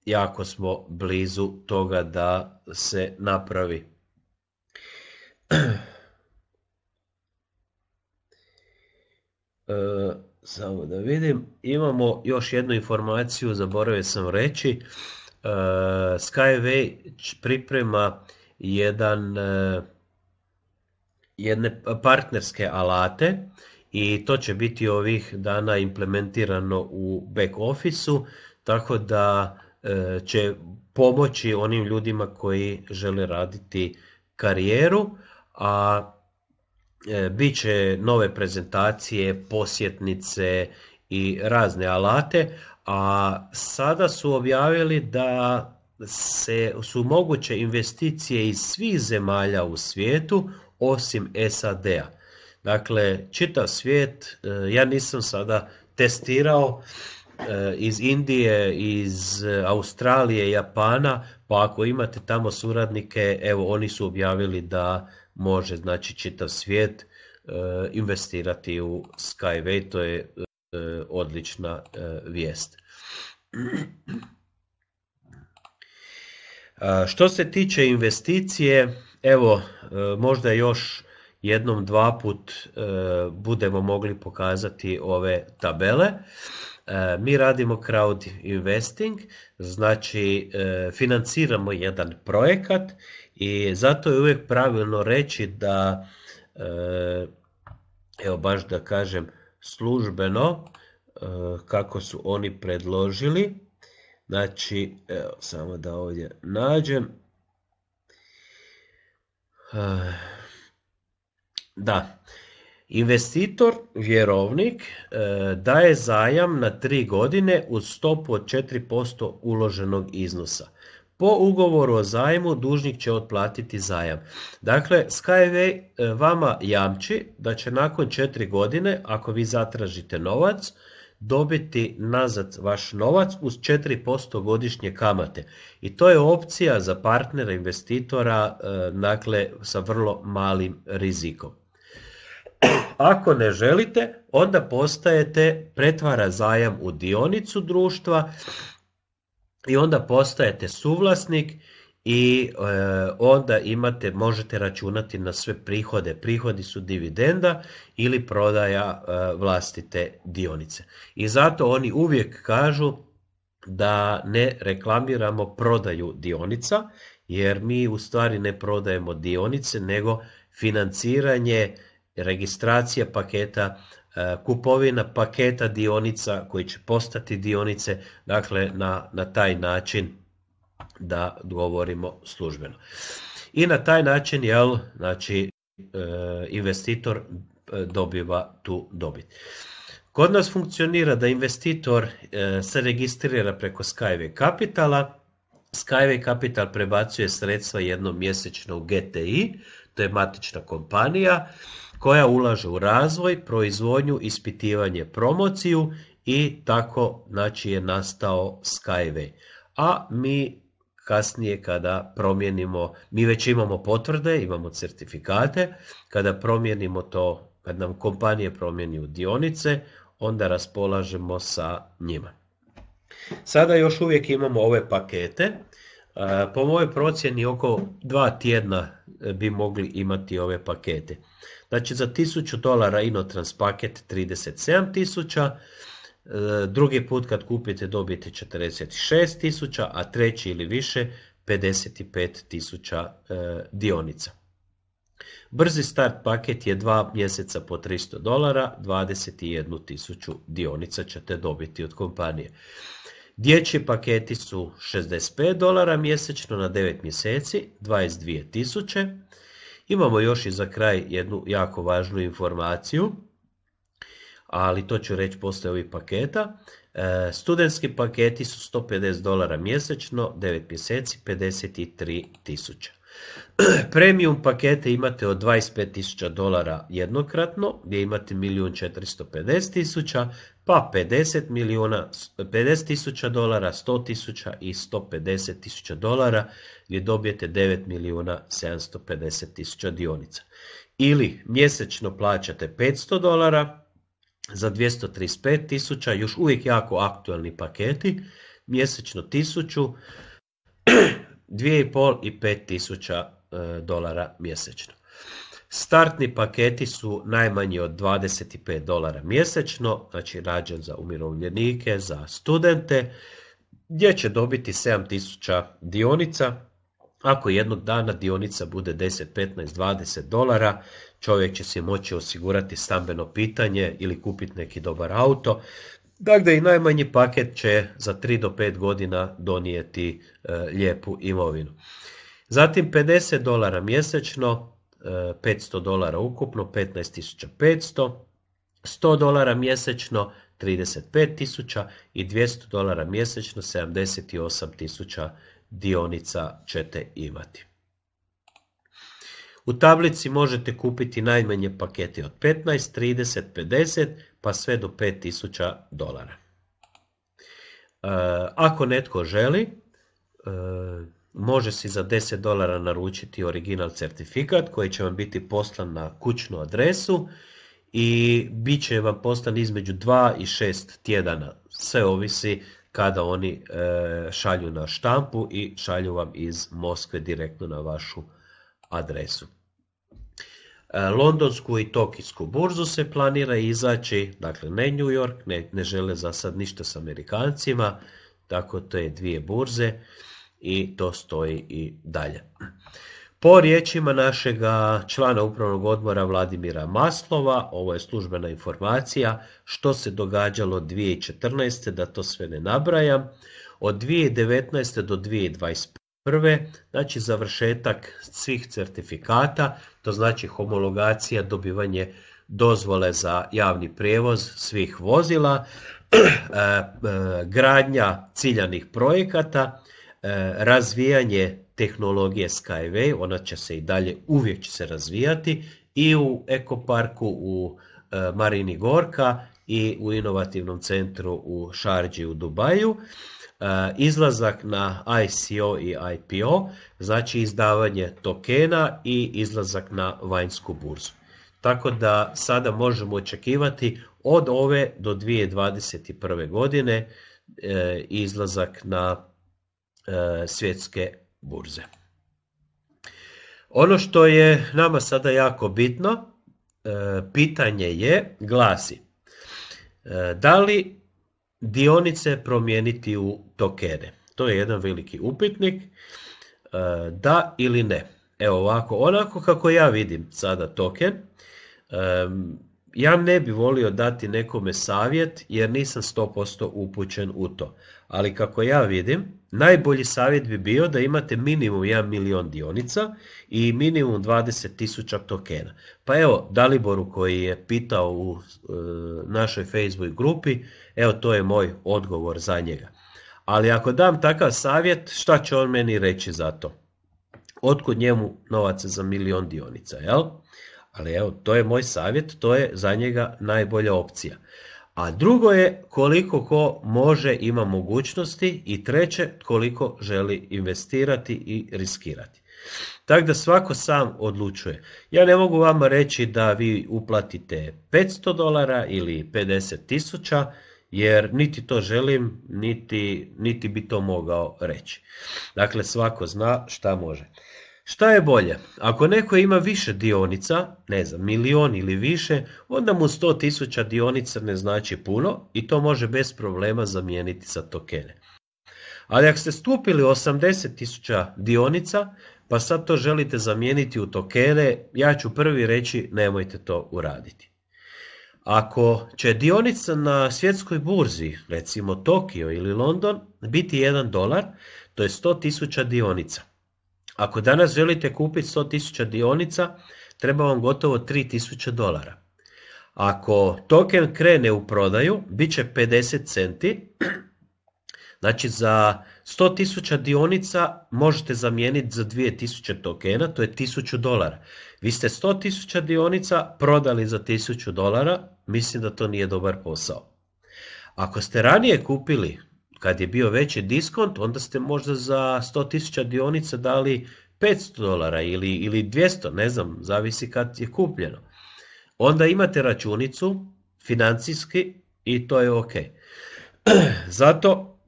jako smo blizu toga da se napravi. Samo da vidim, imamo još jednu informaciju, zaboravio sam reći. E, Skyway priprema jedan, e, jedne partnerske alate i to će biti ovih dana implementirano u back office-u, tako da e, će pomoći onim ljudima koji žele raditi karijeru, a E, bit će nove prezentacije, posjetnice i razne alate, a sada su objavili da se, su moguće investicije iz svih zemalja u svijetu osim SAD-a. Dakle, čitav svijet, e, ja nisam sada testirao e, iz Indije, iz Australije, Japana, pa ako imate tamo suradnike, evo oni su objavili da može znači čitav svijet e, investirati u Skyway, to je e, odlična e, vijest. Što se tiče investicije, evo možda još jednom, dva put budemo mogli pokazati ove tabele. E, mi radimo crowd investing, znači e, financiramo jedan projekat i zato je uvijek pravilno reći da, e, evo baš da kažem službeno, kako su oni predložili, znači evo samo da ovdje nađem, da, Investitor, vjerovnik, e, daje zajam na tri godine uz stopu od 4% uloženog iznosa. Po ugovoru o zajmu dužnik će otplatiti zajam. Dakle, Skyway e, vama jamči da će nakon 4 godine, ako vi zatražite novac, dobiti nazad vaš novac uz 4% godišnje kamate. I to je opcija za partnera investitora, e, dakle, sa vrlo malim rizikom. Ako ne želite, onda postajete, pretvara zajam u dionicu društva i onda postajete suvlasnik i e, onda imate, možete računati na sve prihode. Prihodi su dividenda ili prodaja e, vlastite dionice. I zato oni uvijek kažu da ne reklamiramo prodaju dionica, jer mi u stvari ne prodajemo dionice, nego financiranje registracija paketa, e, kupovina paketa dionica koji će postati dionice, dakle na, na taj način da govorimo službeno. I na taj način jel, znači, e, investitor e, dobiva tu dobit. Kod nas funkcionira da investitor se registrira preko Skyway kapitala, Skyway Capital prebacuje sredstva jednom mjesečno u GTI, to je matična kompanija, koja ulaže u razvoj, proizvodnju, ispitivanje, promociju i tako znači je nastao Skyway. A mi kasnije kada promijenimo, mi već imamo potvrde, imamo certifikate, kada promijenimo to, kad nam kompanije promijeni u dionice, onda raspolažemo sa njima. Sada još uvijek imamo ove pakete. Po mojoj procjeni oko dva tjedna e, bi mogli imati ove pakete. Znači za 1000 dolara inotrans paket 37 tisuća, e, drugi put kad kupite dobijete 46.000, tisuća, a treći ili više 55.000 e, dionica. Brzi start paket je 2 mjeseca po 300 dolara, 21.000 tisuću dionica ćete dobiti od kompanije. Dječji paketi su 65 dolara mjesečno na 9 mjeseci, 22 tisuće. Imamo još i za kraj jednu jako važnu informaciju, ali to ću reći poslije ovih paketa. E, studentski paketi su 150 dolara mjesečno, 9 mjeseci, 53 tisuća. [CLEARS THROAT] Premium pakete imate od 25.000 dolara jednokratno, gdje imate 1.450.000, pa 50 milijuna, 50 tisuća dolara, 100 tisuća i 150 tisuća dolara gdje dobijete 9 milijuna 750 tisuća dionica. Ili mjesečno plaćate 500 dolara za 235 tisuća, još uvijek jako aktualni paketi, mjesečno 1000, 2,5 [CLEARS THROAT] i 5 tisuća e, dolara mjesečno. Startni paketi su najmanji od 25 dolara mjesečno, znači rađen za umirovljenike, za studente, gdje će dobiti 7000 dionica. Ako jednog dana dionica bude 10, 15, 20 dolara, čovjek će se moći osigurati stambeno pitanje ili kupiti neki dobar auto. Dakle, i najmanji paket će za 3 do 5 godina donijeti e, lijepu imovinu. Zatim 50 dolara mjesečno, 500 dolara ukupno, 15.500, 100 dolara mjesečno, 35.000 i 200 dolara mjesečno, 78.000 dionica ćete imati. U tablici možete kupiti najmanje pakete od 15, 30, 50 pa sve do 5000 dolara. E, ako netko želi, e, može si za 10 dolara naručiti original certifikat koji će vam biti poslan na kućnu adresu i bit će vam poslan između 2 i 6 tjedana. Sve ovisi kada oni e, šalju na štampu i šalju vam iz Moskve direktno na vašu adresu. E, londonsku i Tokijsku burzu se planira izaći, dakle ne New York, ne, žele za sad ništa s Amerikancima, tako to je dvije burze i to stoji i dalje. Po riječima našega člana upravnog odbora Vladimira Maslova, ovo je službena informacija, što se događalo 2014. da to sve ne nabrajam, od 2019. do 2021. znači završetak svih certifikata, to znači homologacija, dobivanje dozvole za javni prijevoz svih vozila, [CLEARS THROAT] e, e, gradnja ciljanih projekata, E, razvijanje tehnologije Skyway, ona će se i dalje uvijek se razvijati i u ekoparku u e, Marini Gorka i u inovativnom centru u Šarđi u Dubaju. E, izlazak na ICO i IPO, znači izdavanje tokena i izlazak na vanjsku burzu. Tako da sada možemo očekivati od ove do 2021. godine izlazak na E, svjetske burze. Ono što je nama sada jako bitno, e, pitanje je, glasi, e, da li dionice promijeniti u tokene? To je jedan veliki upitnik, da ili ne. Evo ovako, onako kako ja vidim sada token, ja ne bi volio dati nekome savjet jer nisam 100% upućen u to ali kako ja vidim, najbolji savjet bi bio da imate minimum 1 milion dionica i minimum 20 tisuća tokena. Pa evo, Daliboru koji je pitao u e, našoj Facebook grupi, evo to je moj odgovor za njega. Ali ako dam takav savjet, šta će on meni reći za to? Otkud njemu novaca za milion dionica, jel? Ali evo, to je moj savjet, to je za njega najbolja opcija. A drugo je koliko ko može, ima mogućnosti i treće koliko želi investirati i riskirati. Tako da svako sam odlučuje. Ja ne mogu vama reći da vi uplatite 500 dolara ili 50 tisuća, jer niti to želim, niti, niti bi to mogao reći. Dakle, svako zna šta može. Šta je bolje? Ako neko ima više dionica, ne znam, milion ili više, onda mu 100.000 dionica ne znači puno i to može bez problema zamijeniti sa tokene. Ali ako ste stupili 80.000 dionica, pa sad to želite zamijeniti u tokene, ja ću prvi reći nemojte to uraditi. Ako će dionica na svjetskoj burzi, recimo Tokio ili London, biti 1 dolar, to je 100.000 dionica. Ako danas želite kupiti 100.000 dionica, treba vam gotovo 3.000 dolara. Ako token krene u prodaju, bit će 50 centi, [CLEARS THROAT] znači za 100.000 dionica možete zamijeniti za 2.000 tokena, to je 1.000 dolara. Vi ste 100.000 dionica prodali za 1.000 dolara, mislim da to nije dobar posao. Ako ste ranije kupili kad je bio veći diskont, onda ste možda za 100.000 dionica dali 500 dolara ili, ili 200, ne znam, zavisi kad je kupljeno. Onda imate računicu financijski i to je ok. [CLEARS THROAT] Zato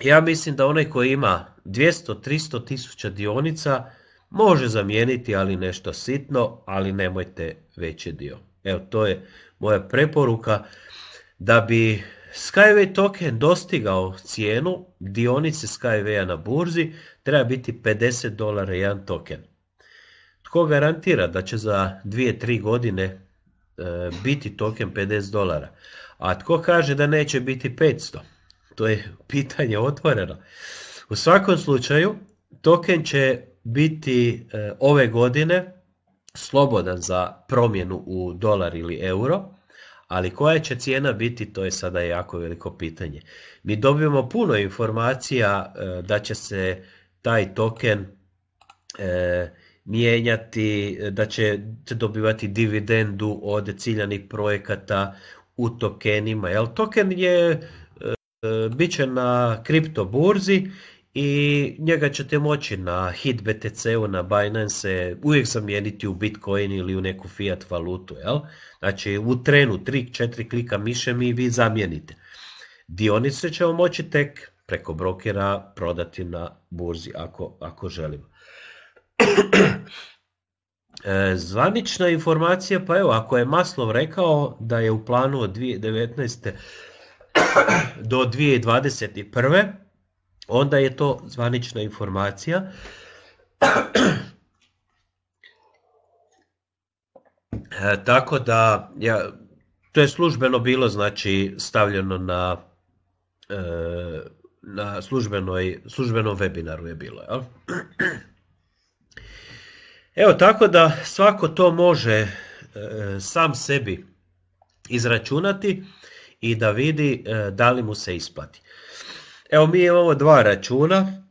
ja mislim da onaj koji ima 200-300 tisuća dionica može zamijeniti ali nešto sitno, ali nemojte veći dio. Evo, to je moja preporuka da bi Skyway token dostigao cijenu dionice Skywaya na burzi, treba biti 50 dolara jedan token. Tko garantira da će za 2-3 godine e, biti token 50 dolara? A tko kaže da neće biti 500? To je [LAUGHS] pitanje otvoreno. U svakom slučaju, token će biti e, ove godine slobodan za promjenu u dolar ili euro ali koja će cijena biti, to je sada jako veliko pitanje. Mi dobijemo puno informacija e, da će se taj token e, mijenjati, da će dobivati dividendu od ciljanih projekata u tokenima. Jel, token je e, bit će na burzi i njega ćete moći na hit BTC-u, na Binance uvijek zamijeniti u Bitcoin ili u neku fiat valutu. Jel? Znači u trenu 3-4 klika miše mi vi zamijenite. Dionice ćemo moći tek preko brokera prodati na burzi ako, ako želimo. [CLEARS THROAT] E, zvanična informacija, pa evo, ako je Maslov rekao da je u planu od 2019. [CLEARS THROAT] do 2021 onda je to zvanična informacija. E, tako da, ja, to je službeno bilo znači stavljeno na, e, na službenoj, službenom webinaru je bilo. Jel? Evo tako da svako to može e, sam sebi izračunati i da vidi da li mu se isplati. Evo mi imamo dva računa,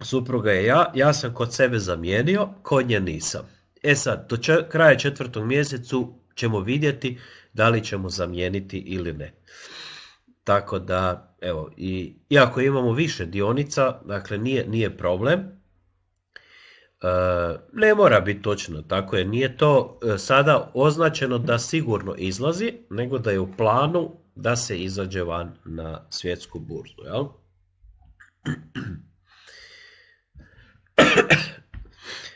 supruga je ja, ja sam kod sebe zamijenio, kod nje nisam. E sad, do kraja četvrtog mjesecu ćemo vidjeti da li ćemo zamijeniti ili ne. Tako da, evo, i, iako imamo više dionica, dakle nije, nije problem, e, ne mora biti točno, tako je, nije to e, sada označeno da sigurno izlazi, nego da je u planu da se izađe van na svjetsku burzu. Jel? [CLEARS THROAT]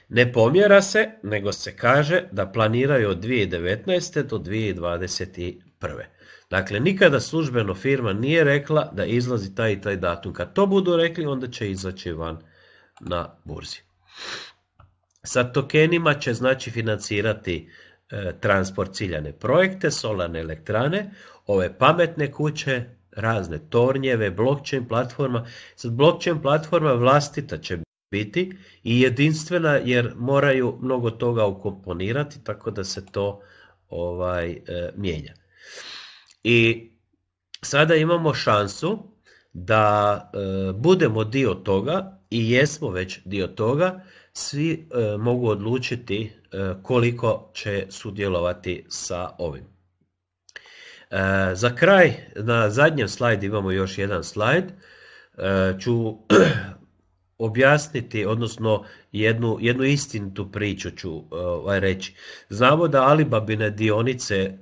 Ne pomjera se, nego se kaže da planiraju od 2019. do 2021. Dakle, nikada službeno firma nije rekla da izlazi taj i taj datum. Kad to budu rekli, onda će izaći van na burzi. Sa tokenima će znači financirati e, transport ciljane projekte, solarne elektrane, ove pametne kuće, razne tornjeve, blockchain platforma. Sad blockchain platforma vlastita će biti i jedinstvena jer moraju mnogo toga ukomponirati tako da se to ovaj e, mijenja. I sada imamo šansu da e, budemo dio toga i jesmo već dio toga, svi e, mogu odlučiti koliko će sudjelovati sa ovim. Eh, za kraj, na zadnjem slajdu imamo još jedan slajd. Eh, ću [CLEARS THROAT] objasniti, odnosno jednu, jednu istinitu priču ću eh, ovaj, reći. Znamo da Alibabine dionice,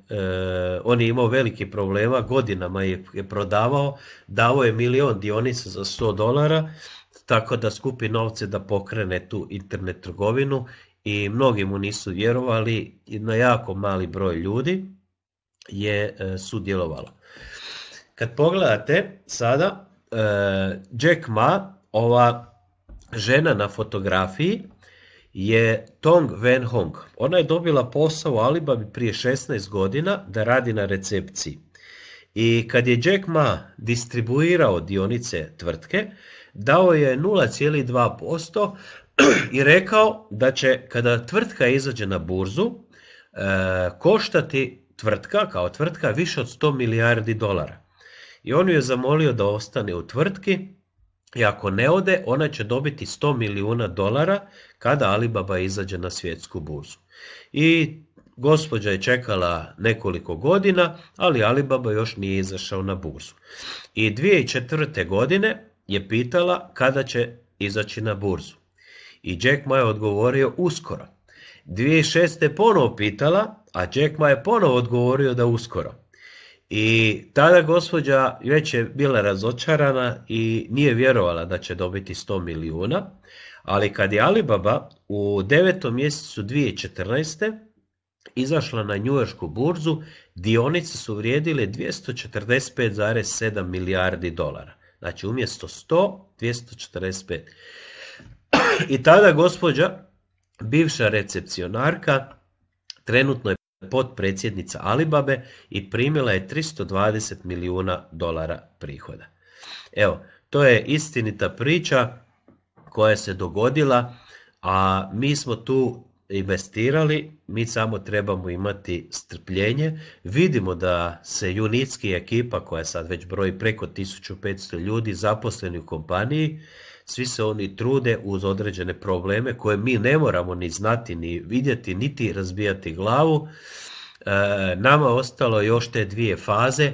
on je imao velike problema, godinama je, prodavao, davao je milion dionica za 100 dolara, tako da skupi novce da pokrene tu internet trgovinu i mnogi mu nisu vjerovali na jako mali broj ljudi je e, sudjelovala. Kad pogledate sada e, Jack Ma, ova žena na fotografiji je Tong Wen Hong. Ona je dobila posao u Alibabi prije 16 godina da radi na recepciji. I kad je Jack Ma distribuirao dionice tvrtke, dao je 0,2% [CLEARS THROAT] i rekao da će kada tvrtka izađe na burzu e, koštati tvrtka, kao tvrtka, više od 100 milijardi dolara. I on ju je zamolio da ostane u tvrtki i ako ne ode, ona će dobiti 100 milijuna dolara kada Alibaba izađe na svjetsku burzu. I gospođa je čekala nekoliko godina, ali Alibaba još nije izašao na burzu. I 2004. godine je pitala kada će izaći na burzu. I Jack Ma je odgovorio uskoro. 2006. ponovo pitala, a Jack Ma je ponovo odgovorio da uskoro. I tada gospođa već je bila razočarana i nije vjerovala da će dobiti 100 milijuna, ali kad je Alibaba u 9. mjesecu 2014. izašla na njujorsku burzu, dionice su vrijedile 245,7 milijardi dolara. Znači umjesto 100, 245. I tada gospođa Bivša recepcionarka trenutno je potpredsjednica Alibabe i primila je 320 milijuna dolara prihoda. Evo, to je istinita priča koja se dogodila, a mi smo tu investirali, mi samo trebamo imati strpljenje. Vidimo da se junitski ekipa koja sad već broji preko 1500 ljudi zaposleni u kompaniji, svi se oni trude uz određene probleme koje mi ne moramo ni znati, ni vidjeti, niti razbijati glavu. E, nama ostalo još te dvije faze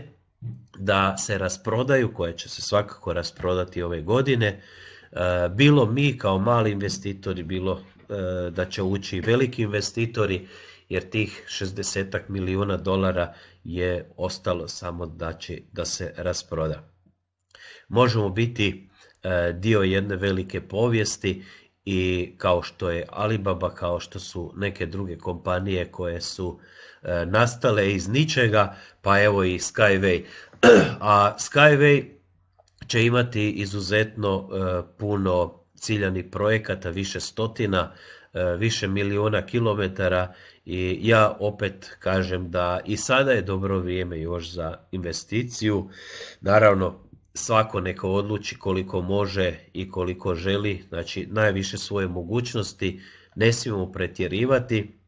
da se rasprodaju, koje će se svakako rasprodati ove godine. E, bilo mi kao mali investitori, bilo e, da će ući veliki investitori, jer tih 60 milijuna dolara je ostalo samo da, će, da se rasproda. Možemo biti E, dio jedne velike povijesti i kao što je Alibaba, kao što su neke druge kompanije koje su e, nastale iz ničega, pa evo i Skyway. [CLEARS THROAT] A Skyway će imati izuzetno e, puno ciljanih projekata, više stotina, više milijuna kilometara i ja opet kažem da i sada je dobro vrijeme još za investiciju. Naravno, svako neko odluči koliko može i koliko želi, znači najviše svoje mogućnosti, ne smijemo pretjerivati,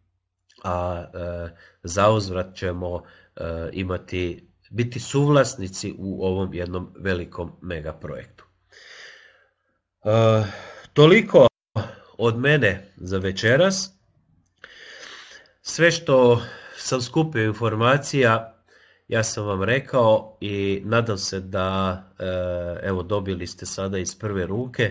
a e, zauzvrat ćemo e, imati, biti suvlasnici u ovom jednom velikom megaprojektu. E, toliko od mene za večeras. Sve što sam skupio informacija ja sam vam rekao i nadam se da eh, evo dobili ste sada iz prve ruke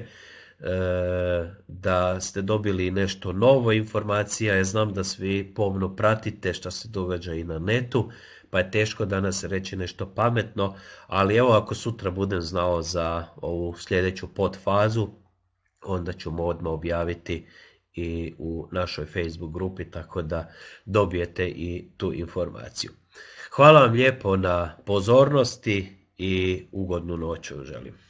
eh, da ste dobili nešto novo informacija. Ja znam da svi pomno pratite što se događa i na netu, pa je teško danas reći nešto pametno, ali evo ako sutra budem znao za ovu sljedeću podfazu, onda mu odmah objaviti i u našoj Facebook grupi, tako da dobijete i tu informaciju. Hvala vam lijepo na pozornosti i ugodnu noću želim.